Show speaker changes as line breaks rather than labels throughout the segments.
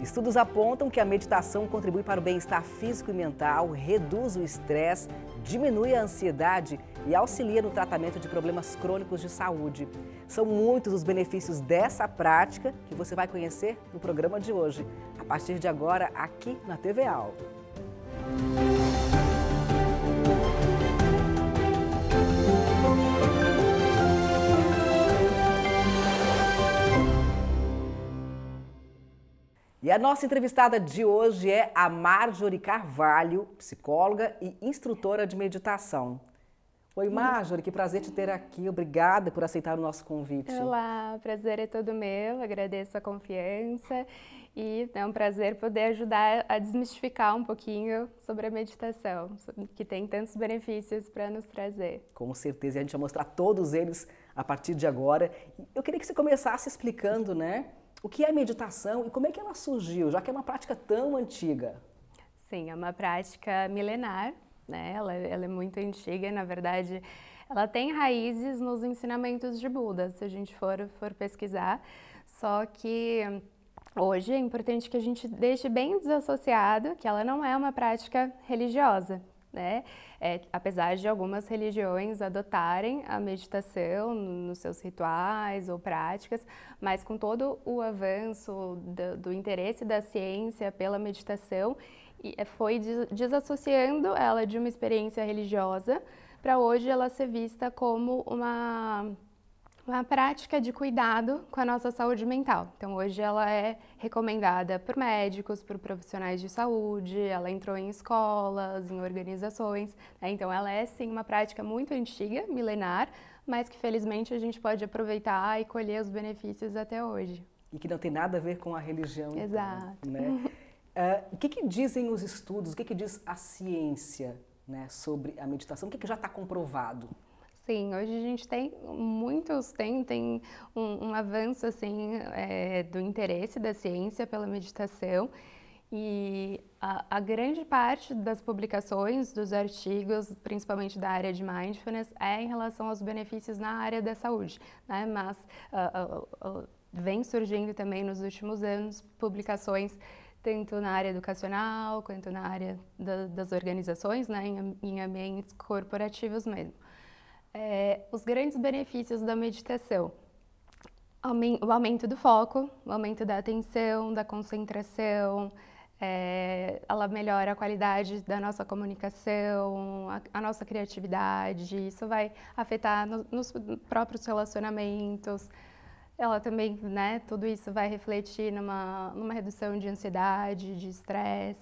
Estudos apontam que a meditação contribui para o bem-estar físico e mental, reduz o estresse, diminui a ansiedade e auxilia no tratamento de problemas crônicos de saúde. São muitos os benefícios dessa prática que você vai conhecer no programa de hoje, a partir de agora, aqui na TVA. E a nossa entrevistada de hoje é a Marjorie Carvalho, psicóloga e instrutora de meditação. Oi, Marjorie, que prazer te ter aqui. Obrigada por aceitar o nosso convite.
Olá, o prazer é todo meu. Agradeço a confiança e é um prazer poder ajudar a desmistificar um pouquinho sobre a meditação, que tem tantos benefícios para nos trazer.
Com certeza, e a gente vai mostrar todos eles a partir de agora. Eu queria que você começasse explicando, né? O que é meditação e como é que ela surgiu, já que é uma prática tão antiga?
Sim, é uma prática milenar, né? Ela, ela é muito antiga e, na verdade, ela tem raízes nos ensinamentos de Buda, se a gente for, for pesquisar. Só que hoje é importante que a gente deixe bem desassociado que ela não é uma prática religiosa, né? É, apesar de algumas religiões adotarem a meditação nos seus rituais ou práticas, mas com todo o avanço do, do interesse da ciência pela meditação, é, foi desassociando ela de uma experiência religiosa para hoje ela ser vista como uma uma prática de cuidado com a nossa saúde mental. Então, hoje ela é recomendada por médicos, por profissionais de saúde, ela entrou em escolas, em organizações. Né? Então, ela é sim uma prática muito antiga, milenar, mas que felizmente a gente pode aproveitar e colher os benefícios até hoje.
E que não tem nada a ver com a religião. Né? Exato. Então, né? uh, o que, que, dizem os estudos, o que, que diz a ciência né, sobre a meditação? O que, que já está comprovado?
Sim, hoje a gente tem, muitos têm, tem um, um avanço assim é, do interesse da ciência pela meditação e a, a, grande parte das publicações, dos artigos, principalmente da área de mindfulness, é em relação aos benefícios na área da saúde, né? Mas uh, uh, uh, vem surgindo também nos últimos anos publicações tanto na área educacional quanto na área da, das organizações, né? Em, em ambientes corporativos mesmo é, os grandes benefícios da meditação. O aumento do foco, o aumento da atenção, da concentração, é, ela melhora a qualidade da nossa comunicação, a, a nossa criatividade, isso vai afetar no, nos próprios relacionamentos. Ela também, né, tudo isso vai refletir numa, numa redução de ansiedade, de estresse.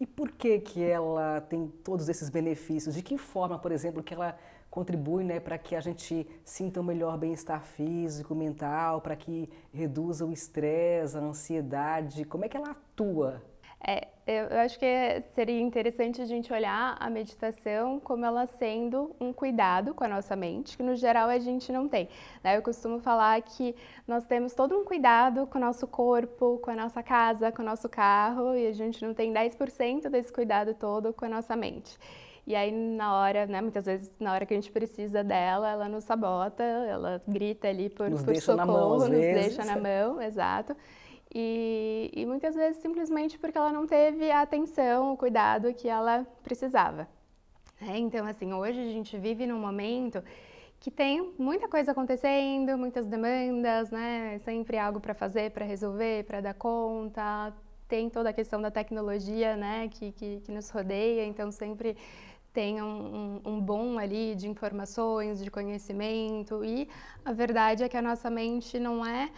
E por que que ela tem todos esses benefícios? De que forma, por exemplo, que ela contribui né, para que a gente sinta um melhor bem-estar físico, mental, para que reduza o estresse, a ansiedade? Como é que ela atua?
É, eu acho que seria interessante a gente olhar a meditação como ela sendo um cuidado com a nossa mente, que no geral a gente não tem. Né? Eu costumo falar que nós temos todo um cuidado com o nosso corpo, com a nossa casa, com o nosso carro, e a gente não tem 10% desse cuidado todo com a nossa mente. E aí na hora, né, muitas vezes na hora que a gente precisa dela, ela nos sabota, ela grita ali por, nos por socorro, mão, nos vezes. deixa na mão, exato. E, e, muitas vezes simplesmente porque ela não teve a atenção, o cuidado que ela precisava. É, então, assim, hoje a gente vive num momento que tem muita coisa acontecendo, muitas demandas, né? Sempre algo para fazer, para resolver, para dar conta. Tem toda a questão da tecnologia, né? Que, que, que nos rodeia, então sempre tenha um, um, um bom ali de informações, de conhecimento. E a verdade é que a nossa mente não é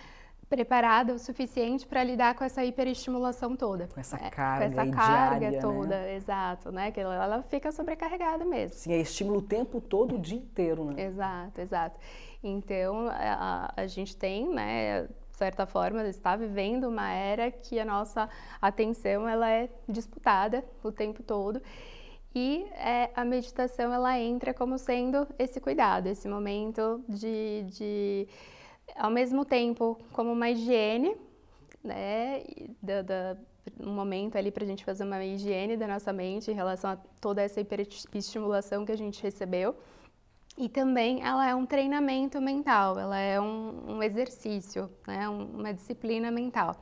preparada o suficiente para lidar com essa hiperestimulação toda. Com
essa carga, é, com essa carga diária, né? toda, né?
exato, né? Que ela, ela, fica sobrecarregada mesmo. Sim,
é estímulo o tempo todo, o dia inteiro, né?
Exato, exato. Então a, a gente tem, né? De certa forma, está vivendo uma era que a nossa atenção ela é disputada o tempo todo e é, a meditação ela entra como sendo esse cuidado, esse momento de, de ao mesmo tempo, como uma higiene, né? Da, da, um momento ali para a gente fazer uma higiene da nossa mente em relação a toda essa hiperestimulação que a gente recebeu. E também ela é um treinamento mental, ela é um, um exercício, né? uma disciplina mental.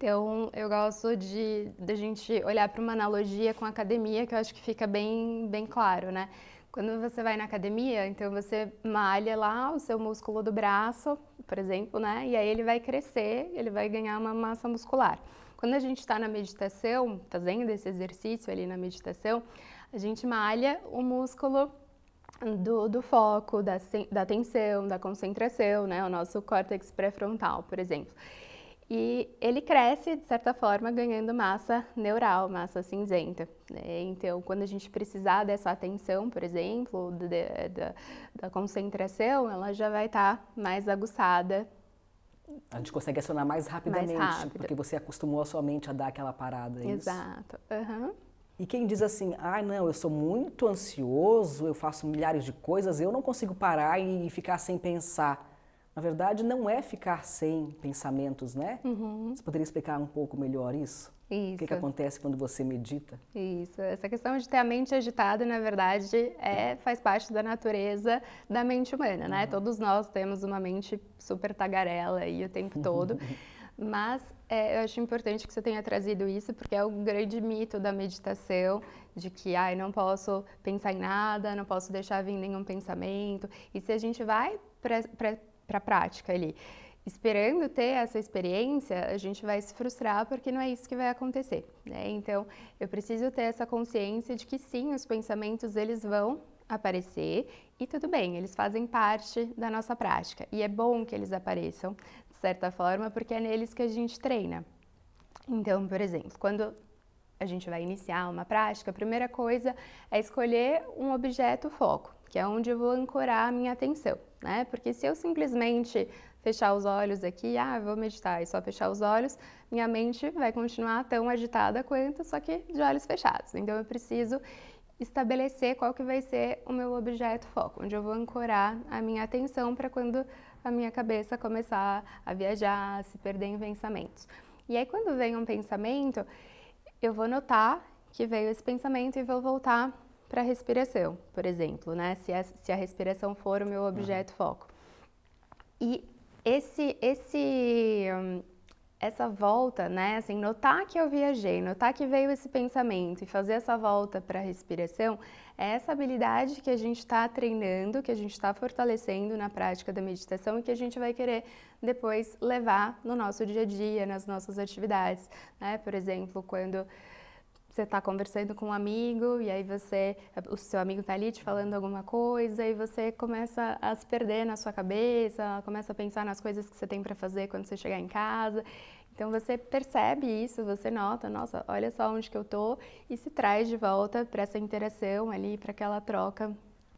Então, eu gosto de, de a gente olhar para uma analogia com a academia, que eu acho que fica bem, bem claro, né? Quando você vai na academia, então você malha lá o seu músculo do braço, por exemplo, né? E aí ele vai crescer, ele vai ganhar uma massa muscular. Quando a gente está na meditação, fazendo esse exercício ali na meditação, a gente malha o músculo do, do foco, da, da atenção, da concentração, né? O nosso córtex pré-frontal, por exemplo. E ele cresce, de certa forma, ganhando massa neural, massa cinzenta. Né? Então, quando a gente precisar dessa atenção, por exemplo, de, da, da concentração, ela já vai estar tá mais aguçada.
A gente consegue acionar mais rapidamente, mais porque você acostumou a sua mente a dar aquela parada. É Exato. Uhum. E quem diz assim, ah, não, eu sou muito ansioso, eu faço milhares de coisas, eu não consigo parar e ficar sem pensar na verdade, não é ficar sem pensamentos, né?
Uhum. Você poderia
explicar um pouco melhor isso?
Isso. O que, que acontece
quando você medita?
Isso. Essa questão de ter a mente agitada, na verdade, é, faz parte da natureza da mente humana, né? Uhum. Todos nós temos uma mente super tagarela aí o tempo todo. Mas é, eu acho importante que você tenha trazido isso, porque é o grande mito da meditação, de que ai, não posso pensar em nada, não posso deixar vir nenhum pensamento. E se a gente vai para para a prática ali. Esperando ter essa experiência, a gente vai se frustrar porque não é isso que vai acontecer, né? Então, eu preciso ter essa consciência de que sim, os pensamentos eles vão aparecer e tudo bem, eles fazem parte da nossa prática e é bom que eles apareçam de certa forma porque é neles que a gente treina. Então, por exemplo, quando a gente vai iniciar uma prática, a primeira coisa é escolher um objeto foco, que é onde eu vou ancorar a minha atenção né? Porque se eu simplesmente fechar os olhos aqui, ah, vou meditar e só fechar os olhos, minha mente vai continuar tão agitada quanto, só que de olhos fechados. Então eu preciso estabelecer qual que vai ser o meu objeto foco, onde eu vou ancorar a minha atenção para quando a minha cabeça começar a viajar, a se perder em pensamentos. E aí quando vem um pensamento, eu vou notar que veio esse pensamento e vou voltar para a respiração, por exemplo, né? Se a, se a respiração for o meu objeto uhum. foco. E esse, esse, hum, essa volta, né? Assim, notar que eu viajei, notar que veio esse pensamento e fazer essa volta para a respiração é essa habilidade que a gente está treinando, que a gente está fortalecendo na prática da meditação e que a gente vai querer depois levar no nosso dia a dia, nas nossas atividades, né? Por exemplo, quando você está conversando com um amigo e aí você, o seu amigo está ali te falando alguma coisa e você começa a se perder na sua cabeça, começa a pensar nas coisas que você tem para fazer quando você chegar em casa. Então você percebe isso, você nota, nossa, olha só onde que eu tô e se traz de volta para essa interação ali, para aquela troca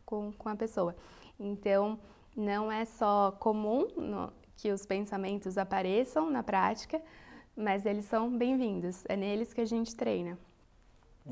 com, com a pessoa. Então não é só comum no, que os pensamentos apareçam na prática, mas eles são bem-vindos, é neles que a gente treina.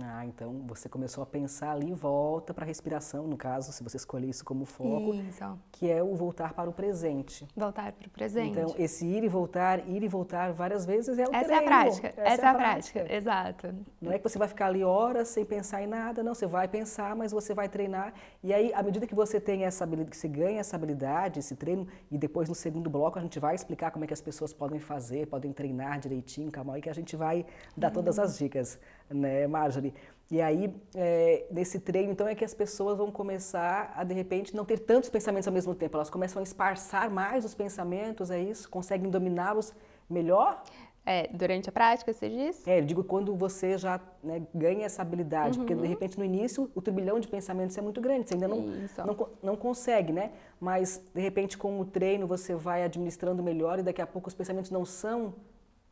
Ah, então você começou a pensar ali, volta para a respiração, no caso, se você escolher isso como foco, isso. que é o voltar para o presente.
Voltar para o presente. Então,
esse ir e voltar, ir e voltar várias vezes é o Essa treino. é a prática. Essa, é Essa é a prática. prática. exato. Não é que você vai ficar ali horas sem pensar em nada, não, você vai pensar, mas você vai treinar. E aí, à medida que você tem essa habilidade, que você ganha essa habilidade, esse treino, e depois no segundo bloco a gente vai explicar como é que as pessoas podem fazer, podem treinar direitinho, calma aí que a gente vai dar uhum. todas as dicas, né, Marja? Marjorie. E aí, é, nesse treino, então, é que as pessoas vão começar a, de repente, não ter tantos pensamentos ao mesmo tempo. Elas começam a esparçar mais os pensamentos, é isso? Conseguem dominá-los melhor? É, durante a prática, você diz? É, eu digo quando você já né, ganha essa habilidade, uhum. porque de uhum. repente no início o turbilhão de pensamentos é muito grande, você ainda não, não, não, consegue, né? Mas de repente com o treino você vai administrando melhor e daqui a pouco os pensamentos não são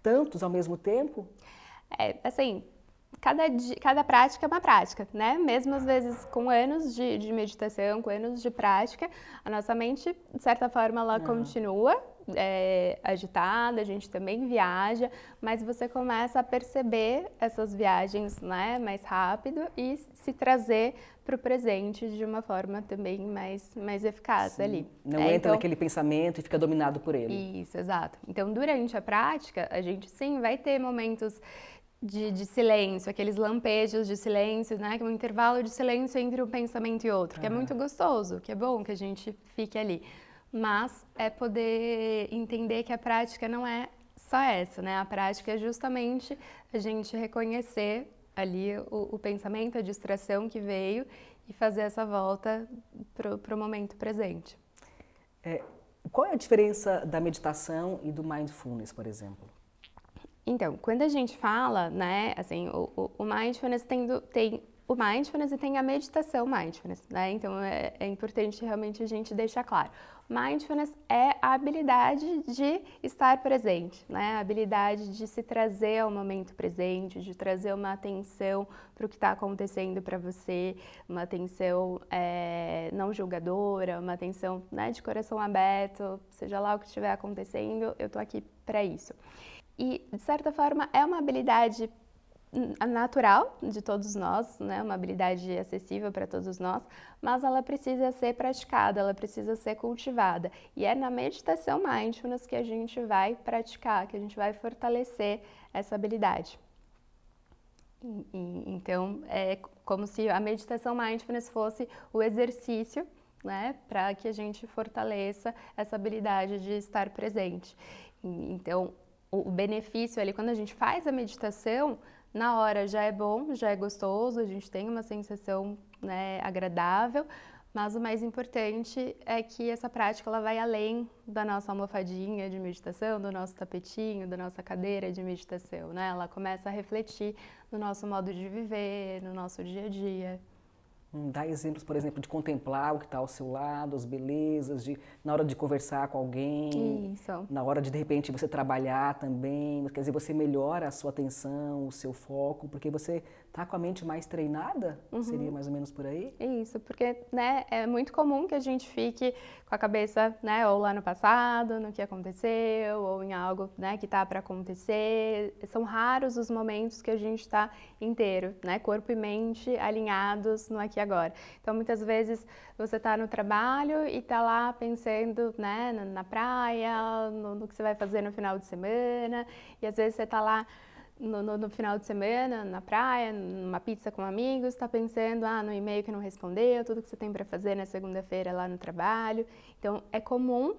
tantos ao
mesmo tempo? É, assim, cada, dia, cada prática é uma prática, né? Mesmo às vezes com anos de, de meditação, com anos de prática, a nossa mente, de certa forma, ela é. continua é, agitada, a gente também viaja, mas você começa a perceber essas viagens né, mais rápido e se trazer para o presente de uma forma também mais, mais eficaz Sim. ali. Não é, entra então... naquele
pensamento e fica dominado por ele.
Isso, exato. Então, durante a prática, a gente sim vai ter momentos de, de, silêncio, aqueles lampejos de silêncio, né? Que é um intervalo de silêncio entre um pensamento e outro, que é muito gostoso, que é bom que a gente fique ali. Mas é poder entender que a prática não é só essa, né? A prática é justamente a gente reconhecer ali o, o pensamento, a distração que veio e fazer essa volta para o momento presente.
É, qual é a diferença da meditação e do mindfulness, por exemplo?
Então, quando a gente fala, né, assim, o, o, o mindfulness tem, do, tem o mindfulness e tem a meditação mindfulness, né? Então é, é, importante realmente a gente deixar claro. Mindfulness é a habilidade de estar presente, né? A habilidade de se trazer ao momento presente, de trazer uma atenção para o que está acontecendo para você, uma atenção é, não julgadora, uma atenção né, de coração aberto, seja lá o que estiver acontecendo, eu tô aqui para isso. E, de certa forma, é uma habilidade natural de todos nós, né? uma habilidade acessível para todos nós, mas ela precisa ser praticada, ela precisa ser cultivada. E é na meditação mindfulness que a gente vai praticar, que a gente vai fortalecer essa habilidade. E, então, é como se a meditação mindfulness fosse o exercício né, para que a gente fortaleça essa habilidade de estar presente. então, o benefício ali, quando a gente faz a meditação, na hora já é bom, já é gostoso, a gente tem uma sensação né, agradável, mas o mais importante é que essa prática ela vai além da nossa almofadinha de meditação, do nosso tapetinho, da nossa cadeira de meditação, né? Ela começa a refletir no nosso modo de viver, no nosso dia a dia.
Dá exemplos, por exemplo, de contemplar o que está ao seu lado, as belezas, de, na hora de conversar com alguém, Isso. na hora de, de repente, você trabalhar também. Quer dizer, você melhora a sua atenção, o seu foco, porque você tá com a mente mais treinada? Uhum. Seria mais ou menos por aí?
É isso, porque né, é muito comum que a gente fique com a cabeça né, ou lá no passado, no que aconteceu, ou em algo né, que está para acontecer. São raros os momentos que a gente está inteiro, né, corpo e mente alinhados no aqui e agora. Então, muitas vezes você está no trabalho e está lá pensando né, na, praia, no, no que você vai fazer no final de semana, e às vezes você está lá no, no, no, final de semana, na praia, numa pizza com amigos, está pensando ah, no e-mail que não respondeu, tudo que você tem para fazer na segunda-feira lá no trabalho. Então, é comum,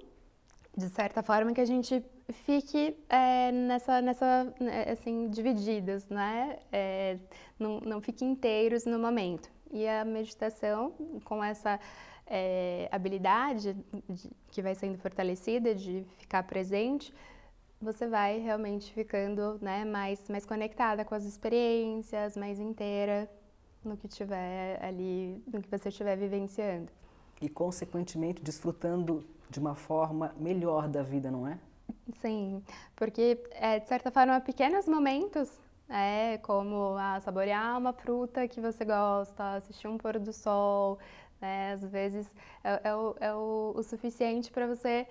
de certa forma, que a gente fique é, nessa, nessa, né, assim, divididos, né? É, não, não fique inteiros no momento. E a meditação, com essa é, habilidade de, que vai sendo fortalecida de ficar presente, você vai realmente ficando né, mais, mais conectada com as experiências, mais inteira no que tiver ali, no que você estiver vivenciando.
E, consequentemente, desfrutando de uma forma melhor da vida, não é?
Sim, porque, é, de certa forma, pequenos momentos, é, como ah, saborear uma fruta que você gosta, assistir um pôr do sol, né, às vezes é, é o, é o, o suficiente para você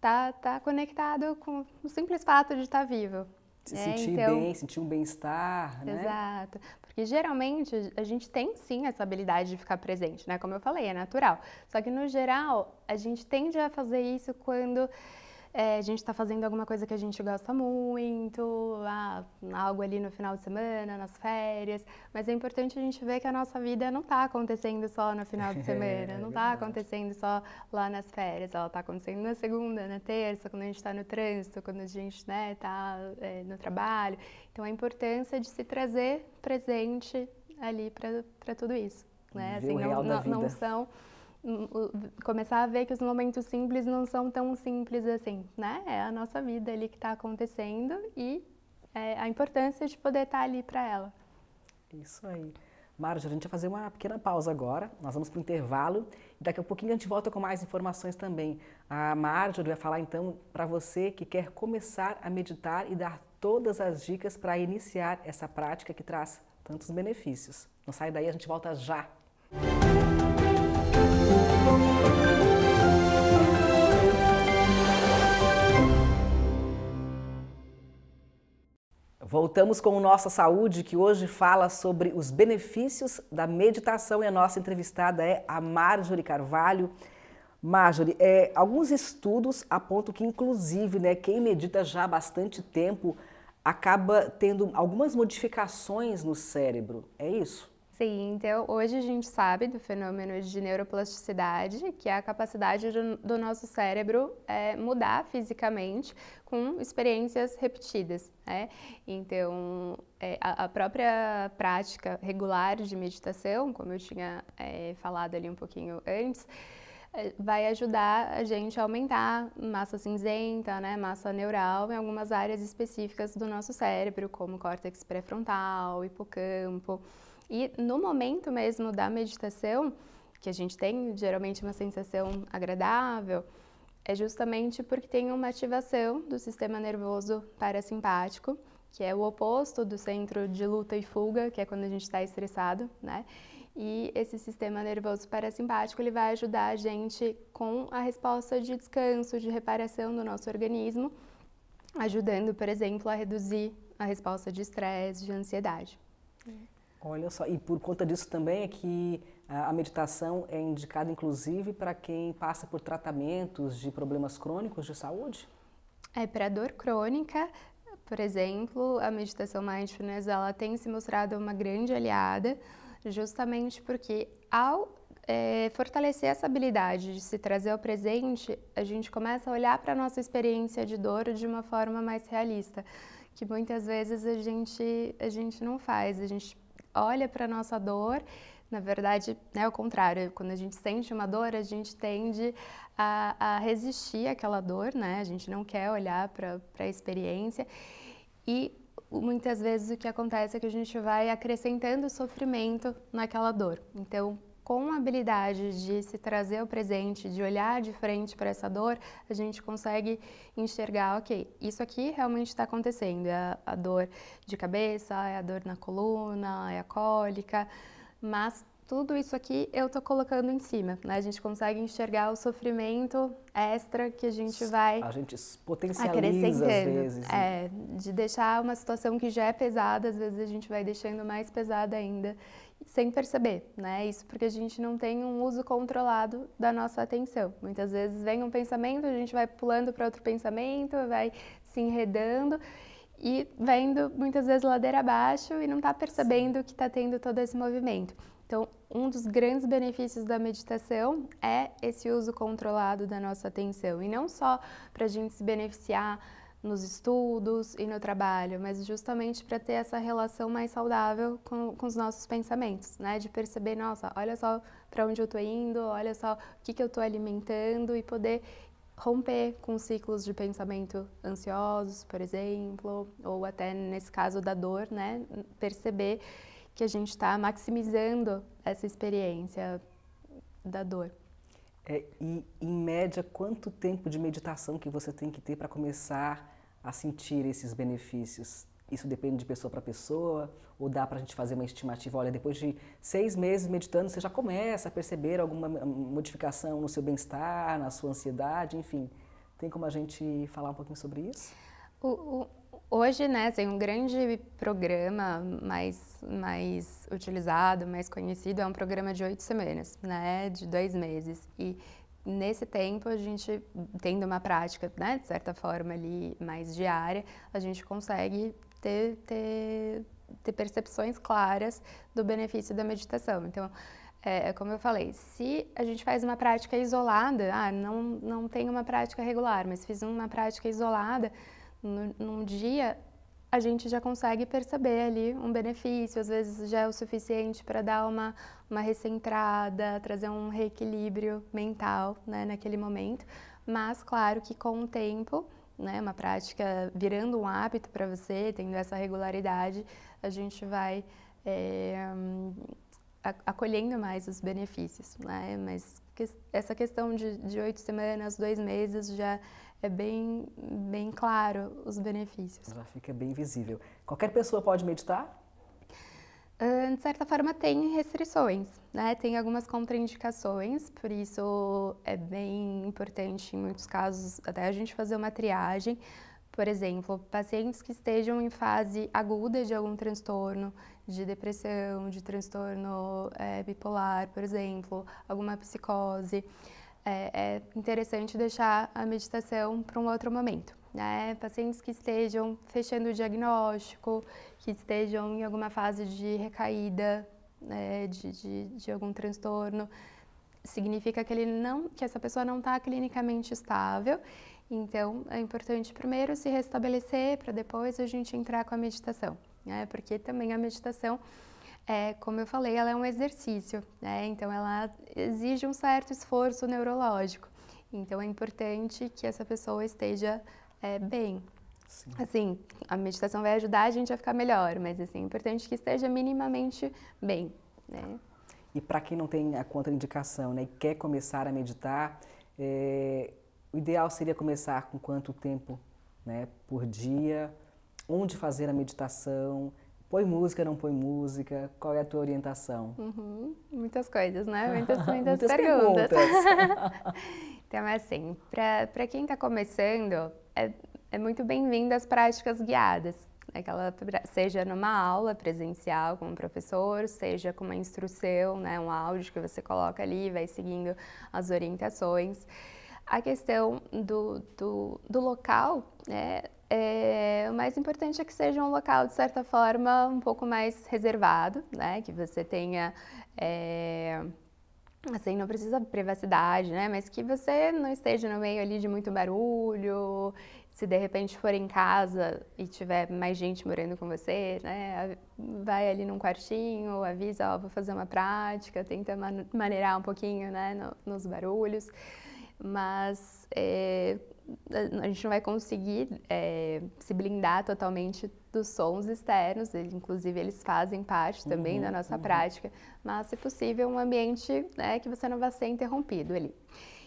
tá, tá conectado com o simples fato de estar tá vivo. Se é, sentir então... bem,
sentir um bem-estar, né?
Exato. Porque geralmente a gente tem sim essa habilidade de ficar presente, né? Como eu falei, é natural. Só que no geral, a gente tende a fazer isso quando é, a gente está fazendo alguma coisa que a gente gosta muito, ah, algo ali no final de semana, nas férias, mas é importante a gente ver que a nossa vida não está acontecendo só no final de é, semana, é, não está acontecendo só lá nas férias, ela está acontecendo na segunda, na terça, quando a gente está no trânsito, quando a gente está né, tá, é, no trabalho. Então a importância de se trazer presente ali para tudo isso. Né? Assim, não, não, não são começar a ver que os momentos simples não são tão simples assim, né? É a nossa vida ali que está acontecendo e é a importância de poder estar tá ali para ela.
Isso aí. Marjorie, a gente vai fazer uma pequena pausa agora, nós vamos para o intervalo e daqui a pouquinho a gente volta com mais informações também. A Marjorie vai falar então para você que quer começar a meditar e dar todas as dicas para iniciar essa prática que traz tantos benefícios. Não sai daí, a gente volta já! Música Voltamos com o Nossa Saúde, que hoje fala sobre os benefícios da meditação e a nossa entrevistada é a Marjorie Carvalho. Marjorie, é, alguns estudos apontam que, inclusive, né, quem medita já há bastante tempo acaba tendo algumas modificações no cérebro, é isso?
Sim, então hoje a gente sabe do fenômeno de neuroplasticidade, que é a capacidade do, do nosso cérebro é, mudar fisicamente com experiências repetidas. Né? Então, é, a, a, própria prática regular de meditação, como eu tinha é, falado ali um pouquinho antes, é, vai ajudar a gente a aumentar massa cinzenta, né, massa neural em algumas áreas específicas do nosso cérebro, como córtex pré-frontal, hipocampo. E no momento mesmo da meditação, que a gente tem geralmente uma sensação agradável, é justamente porque tem uma ativação do sistema nervoso parasimpático, que é o oposto do centro de luta e fuga, que é quando a gente está estressado, né? E esse sistema nervoso parasimpático ele vai ajudar a gente com a resposta de descanso, de reparação do nosso organismo, ajudando, por exemplo, a reduzir a resposta de estresse, de ansiedade. Hum.
Olha só, e por conta disso também é que eh, a meditação é indicada inclusive para quem passa por tratamentos de problemas crônicos de saúde?
É, para dor crônica, por exemplo, a meditação mindfulness ela tem se mostrado uma grande aliada, justamente porque ao é, fortalecer essa habilidade de se trazer ao presente, a gente começa a olhar para a nossa experiência de dor de uma forma mais realista, que muitas vezes a gente, a gente não faz, a gente olha para a nossa dor, na verdade, é né, o contrário. Quando a gente sente uma dor, a gente tende a, a resistir àquela dor, né? A gente não quer olhar para a experiência. E muitas vezes o que acontece é que a gente vai acrescentando sofrimento naquela dor. Então, com a habilidade de se trazer ao presente, de olhar de frente para essa dor, a gente consegue enxergar, ok, isso aqui realmente está acontecendo. É a, a dor de cabeça, é a dor na coluna, é a cólica, mas tudo isso aqui eu tô colocando em cima, né? A gente consegue enxergar o sofrimento extra que a gente vai a gente
potencializa às vezes. Né?
É, de deixar uma situação que já é pesada, às vezes a gente vai deixando mais pesada ainda sem perceber, né? Isso porque a gente não tem um uso controlado da nossa atenção. Muitas vezes vem um pensamento, a gente vai pulando para outro pensamento, vai se enredando e vendo muitas vezes ladeira abaixo e não está percebendo que está tendo todo esse movimento. Então, um dos grandes benefícios da meditação é esse uso controlado da nossa atenção. E não só para a gente se beneficiar nos estudos e no trabalho, mas justamente para ter essa relação mais saudável com, com, os nossos pensamentos, né? De perceber, nossa, olha só para onde eu estou indo, olha só o que, que eu estou alimentando e poder romper com ciclos de pensamento ansiosos, por exemplo, ou até nesse caso da dor, né? Perceber que a gente está maximizando essa experiência da dor.
É, e, em média, quanto tempo de meditação que você tem que ter para começar a sentir esses benefícios? Isso depende de pessoa para pessoa, ou dá para a gente fazer uma estimativa? Olha, depois de seis meses meditando, você já começa a perceber alguma modificação no seu bem-estar, na sua ansiedade, enfim. Tem como a gente falar um pouquinho sobre isso?
O, o, Hoje, né, tem um grande programa mais, mais utilizado, mais conhecido, é um programa de oito semanas, né, de dois meses. E nesse tempo, a gente, tendo uma prática, né, de certa forma ali mais diária, a gente consegue ter, ter, ter percepções claras do benefício da meditação. Então, é, é como eu falei, se a gente faz uma prática isolada, ah, não, não tem uma prática regular, mas fiz uma prática isolada, num dia, a gente já consegue perceber ali um benefício, às vezes já é o suficiente para dar uma, uma recentrada, trazer um reequilíbrio mental né, naquele momento. Mas, claro que com o tempo, né, uma prática virando um hábito para você, tendo essa regularidade, a gente vai é, acolhendo mais os benefícios. Né? Mas essa questão de, de oito semanas, dois meses já é bem, bem claro os benefícios.
Já fica bem visível. Qualquer pessoa pode meditar?
de certa forma, tem restrições, né? Tem algumas contraindicações, por isso é bem importante, em muitos casos, até a gente fazer uma triagem. Por exemplo, pacientes que estejam em fase aguda de algum transtorno, de depressão, de transtorno é, bipolar, por exemplo, alguma psicose. É, é, interessante deixar a meditação para um outro momento. Né? Pacientes que estejam fechando o diagnóstico, que estejam em alguma fase de recaída, né? de, de, de, algum transtorno, significa que, ele não, que essa pessoa não está clinicamente estável. Então, é importante primeiro se restabelecer, para depois a gente entrar com a meditação, né? porque também a meditação é, como eu falei, ela é um exercício, né? Então ela exige um certo esforço neurológico. Então é importante que essa pessoa esteja é, bem. Sim. Assim, a meditação vai ajudar a gente a ficar melhor, mas assim, é importante que esteja minimamente bem, né? Tá.
E para quem não tem a contraindicação, né, e quer começar a meditar, é, o ideal seria começar com quanto tempo, né, por dia, onde fazer a meditação, Põe música, não põe música? Qual é a tua orientação?
Uhum, muitas coisas, né? Muitas, muitas, muitas perguntas. perguntas. então, é assim, para quem está começando, é, é muito bem-vindo as práticas guiadas. Aquela, é seja numa aula presencial com o um professor, seja com uma instrução, né, um áudio que você coloca ali e vai seguindo as orientações. A questão do, do, do local, né, é, o mais importante é que seja um local, de certa forma, um pouco mais reservado, né? Que você tenha. É, assim, não precisa privacidade, né? Mas que você não esteja no meio ali de muito barulho. Se de repente for em casa e tiver mais gente morando com você, né? Vai ali num quartinho, avisa, ó, vou fazer uma prática, tenta maneirar um pouquinho, né? No, nos barulhos. Mas. É, a gente não vai conseguir é, se blindar totalmente dos sons externos, ele, inclusive eles fazem parte também uhum, da nossa uhum. prática, mas se possível um ambiente né, que você não vai ser interrompido ali.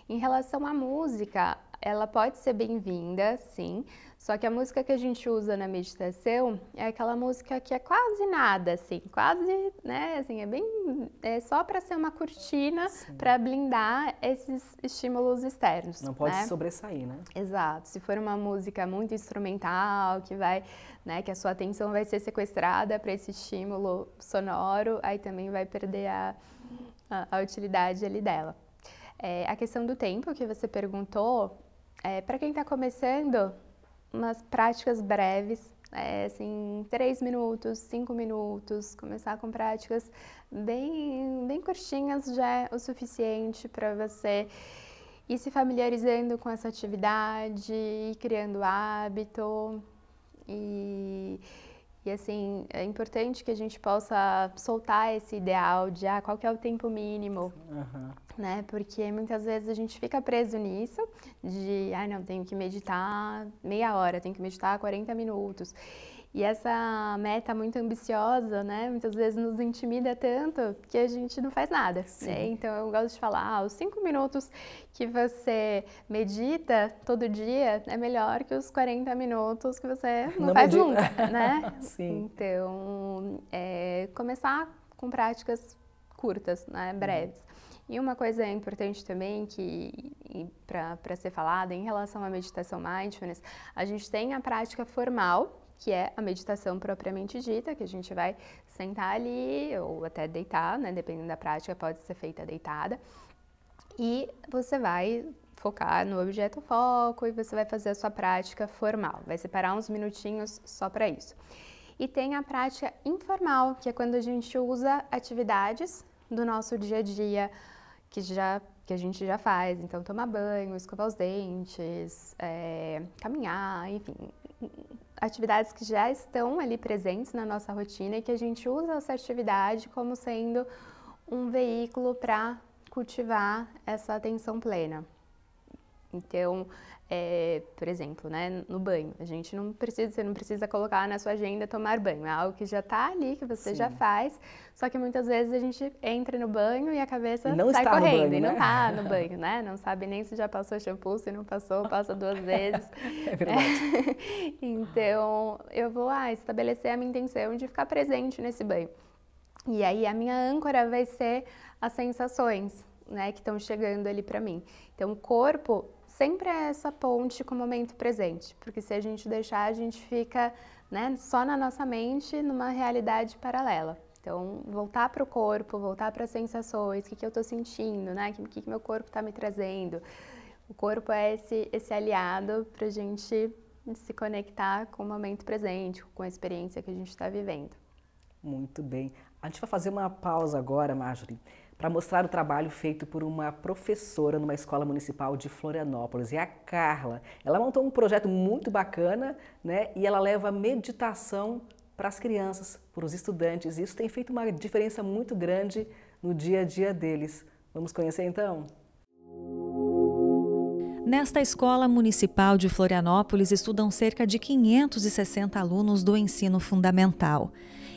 Em relação à música, ela pode ser bem-vinda, sim, só que a música que a gente usa na meditação é, é aquela música que é quase nada, assim, quase, né, assim, é bem, é só para ser uma cortina para blindar esses estímulos externos. Não pode né? sobressair, né? Exato. Se for uma música muito instrumental, que vai, né, que a sua atenção vai ser sequestrada para esse estímulo sonoro, aí também vai perder a, a, a utilidade ali dela. É, a questão do tempo que você perguntou, é, para quem está começando, umas práticas breves, é, assim, três minutos, cinco minutos, começar com práticas bem, bem curtinhas já é o suficiente para você ir se familiarizando com essa atividade, ir criando hábito e e assim, é importante que a gente possa soltar esse ideal de ah, qual que é o tempo mínimo, uhum. né? Porque muitas vezes a gente fica preso nisso, de ah, não, tenho que meditar meia hora, tenho que meditar 40 minutos. E essa meta muito ambiciosa, né, muitas vezes nos intimida tanto que a gente não faz nada. Né? Então eu gosto de falar, ah, os cinco minutos que você medita todo dia é melhor que os 40 minutos que você não, não faz medita. nunca, né? Sim. Então, é, começar com práticas curtas, né, uhum. breves. E uma coisa importante também que para ser falada em relação à meditação mindfulness, a gente tem a prática formal, que é a meditação propriamente dita, que a gente vai sentar ali ou até deitar, né? Dependendo da prática, pode ser feita deitada. E você vai focar no objeto foco e você vai fazer a sua prática formal. Vai separar uns minutinhos só para isso. E tem a prática informal, que é quando a gente usa atividades do nosso dia a dia que já que a gente já faz, então tomar banho, escovar os dentes, é, caminhar, enfim, atividades que já estão ali presentes na nossa rotina e que a gente usa essa atividade como sendo um veículo para cultivar essa atenção plena. Então, é, por exemplo, né, no banho. A gente não precisa, você não precisa colocar na sua agenda tomar banho, é algo que já está ali, que você Sim. já faz. Só que muitas vezes a gente entra no banho e a cabeça não sai correndo banho, né? e não está né? no banho, né? Não sabe nem se já passou shampoo, se não passou, passa duas vezes. É verdade. É. Então, eu vou ah, estabelecer a minha intenção de ficar presente nesse banho. E aí a minha âncora vai ser as sensações, né, que estão chegando ali para mim. Então, o corpo sempre é essa ponte com o momento presente, porque se a gente deixar, a gente fica né, só na nossa mente, numa realidade paralela. Então, voltar para o corpo, voltar para as sensações, o que, que eu estou sentindo, né? o que, que meu corpo está me trazendo. O corpo é esse, esse aliado para a gente se conectar com o momento presente, com a experiência que a gente está vivendo.
Muito bem. A gente vai fazer uma pausa agora, Marjorie para mostrar o trabalho feito por uma professora numa escola municipal de Florianópolis. E a Carla, ela montou um projeto muito bacana, né? E ela leva meditação para as crianças, para os estudantes. isso tem feito uma diferença muito grande no dia a dia deles. Vamos conhecer então?
Nesta escola municipal de Florianópolis estudam cerca de 560 alunos do ensino fundamental.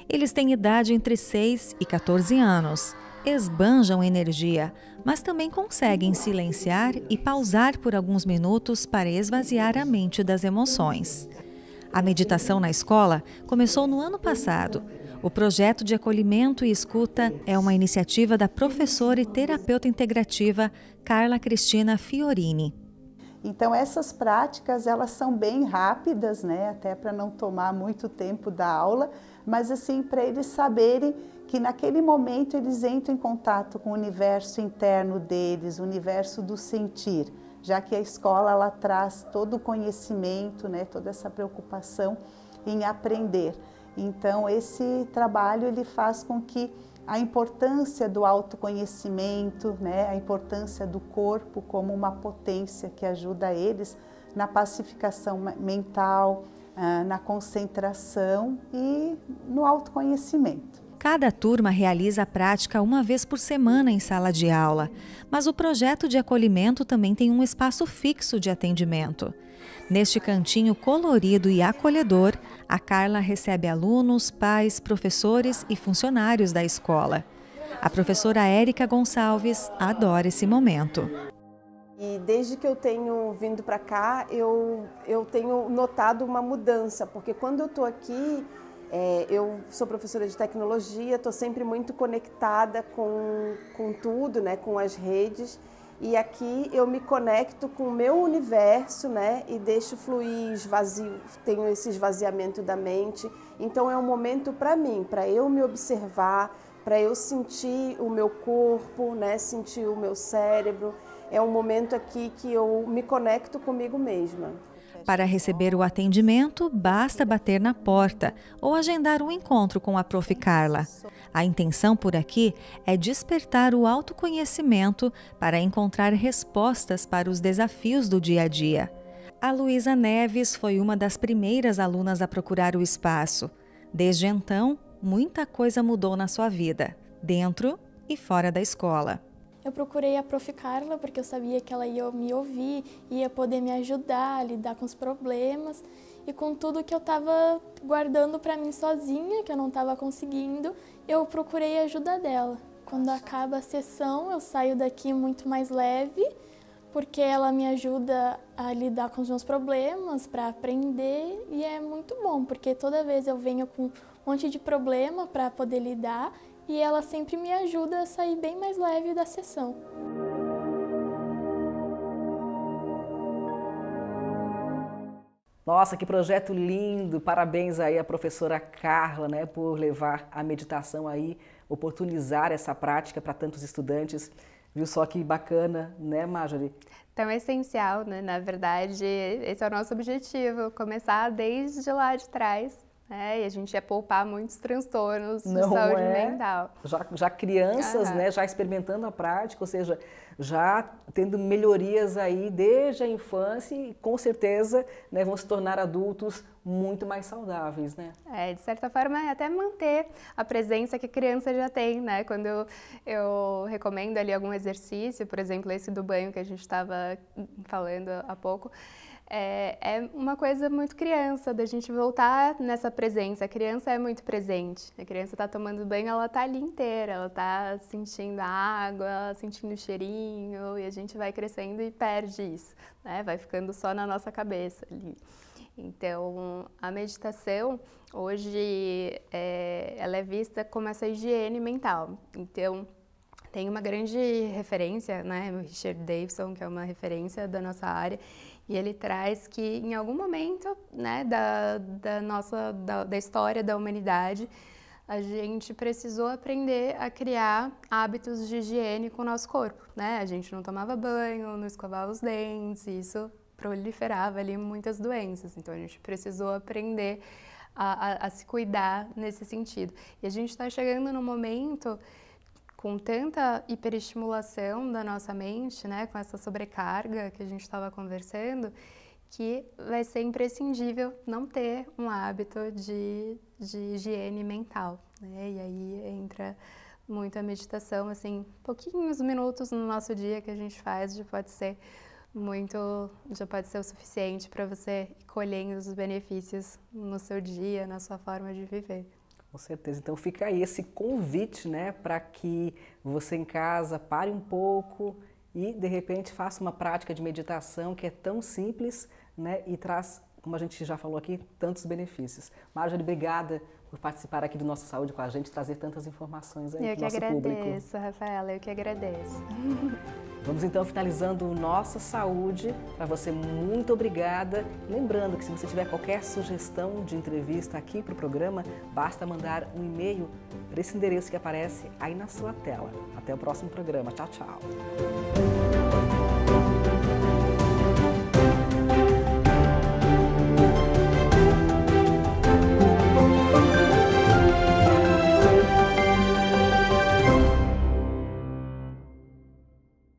Eles têm idade entre 6 e 14 anos esbanjam energia, mas também conseguem silenciar e pausar por alguns minutos para esvaziar a mente das emoções. A meditação na escola começou no ano passado. O projeto de acolhimento e escuta é uma iniciativa da professora e terapeuta integrativa Carla Cristina Fiorini. Então essas práticas elas são bem rápidas, né? Até para não tomar muito tempo da aula, mas assim para eles saberem que naquele momento eles entram em contato com o universo interno deles, o universo do sentir, já que a escola ela traz todo o conhecimento, né, toda essa preocupação em aprender. Então esse trabalho ele faz com que a importância do autoconhecimento, né, a importância do corpo como uma potência que ajuda eles na pacificação mental, ah, na concentração e no autoconhecimento. Cada turma realiza a prática uma vez por semana em sala de aula, mas o projeto de acolhimento também tem um espaço fixo de atendimento. Neste cantinho colorido e acolhedor, a Carla recebe alunos, pais, professores e funcionários da escola. A professora Érica Gonçalves adora esse momento. E desde que eu tenho vindo para cá,
eu, eu tenho notado uma mudança, porque quando eu estou aqui, é, eu sou professora de tecnologia, estou sempre muito conectada com, com tudo, né, com as redes. E aqui eu me conecto com o meu universo, né, e deixo fluir, esvazio, tenho esse esvaziamento da mente. Então é um momento para mim, para eu me observar, para eu sentir o meu corpo, né, sentir o meu cérebro. É um momento aqui que eu me conecto comigo
mesma. Para receber o atendimento, basta bater na porta ou agendar um encontro com a Prof. Carla. A intenção por aqui é despertar o autoconhecimento para encontrar respostas para os desafios do dia a dia. A Luísa Neves foi uma das primeiras alunas a procurar o espaço. Desde então, muita coisa mudou na sua vida, dentro e fora da escola.
Eu procurei a Prof. Carla porque eu sabia que ela ia me ouvir, ia poder me ajudar, lidar com os problemas e com tudo que eu estava guardando para mim sozinha, que eu não estava conseguindo, eu procurei a ajuda dela. Quando acaba a sessão, eu saio daqui muito mais leve, porque ela me ajuda a lidar com os meus problemas, para aprender, e é muito bom, porque toda vez eu venho com um monte de problema para poder lidar e ela sempre me ajuda a sair bem mais leve da sessão.
Nossa, que projeto lindo! Parabéns aí à professora Carla, né, por levar a meditação aí, oportunizar essa prática para tantos estudantes. Viu só que bacana, né, Marjorie?
Tão essencial, né? Na verdade, esse é o nosso objetivo, começar desde lá de trás é, e a gente ia poupar muitos transtornos Não de saúde é. mental.
Já, já crianças, uhum. né, já experimentando a prática, ou seja, já tendo melhorias aí desde a infância e com certeza né, vão se tornar adultos muito mais saudáveis, né?
É, de certa forma é até manter a presença que a criança já tem, né? Quando eu, eu recomendo ali algum exercício, por exemplo, esse do banho que a gente estava falando há pouco, é, é, uma coisa muito criança, da gente voltar nessa presença. A criança é muito presente. A criança está tomando banho, ela está ali inteira, ela está sentindo a água, sentindo o cheirinho, e a gente vai crescendo e perde isso, né? Vai ficando só na nossa cabeça ali. Então, a meditação hoje é, ela é vista como essa higiene mental. Então, tem uma grande referência, né, o Richard Davidson, que é uma referência da nossa área, e ele traz que em algum momento né, da, da nossa da, da história da humanidade, a gente precisou aprender a criar hábitos de higiene com o nosso corpo. Né? A gente não tomava banho, não escovava os dentes, isso proliferava ali muitas doenças. Então a gente precisou aprender a, a, a se cuidar nesse sentido. E a gente está chegando no momento com tanta hiperestimulação da nossa mente, né, com essa sobrecarga que a gente estava conversando, que vai ser imprescindível não ter um hábito de, de higiene mental. Né? E aí entra muito a meditação, assim, pouquinhos minutos no nosso dia que a gente faz já pode ser muito, já pode ser o suficiente para você colhendo os benefícios no seu dia, na sua forma de viver.
Com certeza. Então fica aí esse convite, né, para que você em casa pare um pouco e de repente faça uma prática de meditação que é tão simples, né, e traz, como a gente já falou aqui, tantos benefícios. Marjorie, obrigada por participar aqui do Nossa Saúde com a gente, trazer tantas informações aí para o nosso agradeço, público. Eu que agradeço,
Rafaela, eu que agradeço.
Vamos então finalizando o Nossa Saúde. Para você, muito obrigada. Lembrando que se você tiver qualquer sugestão de entrevista aqui para o programa, basta mandar um e-mail para esse endereço que aparece aí na sua tela. Até o próximo programa. Tchau, tchau.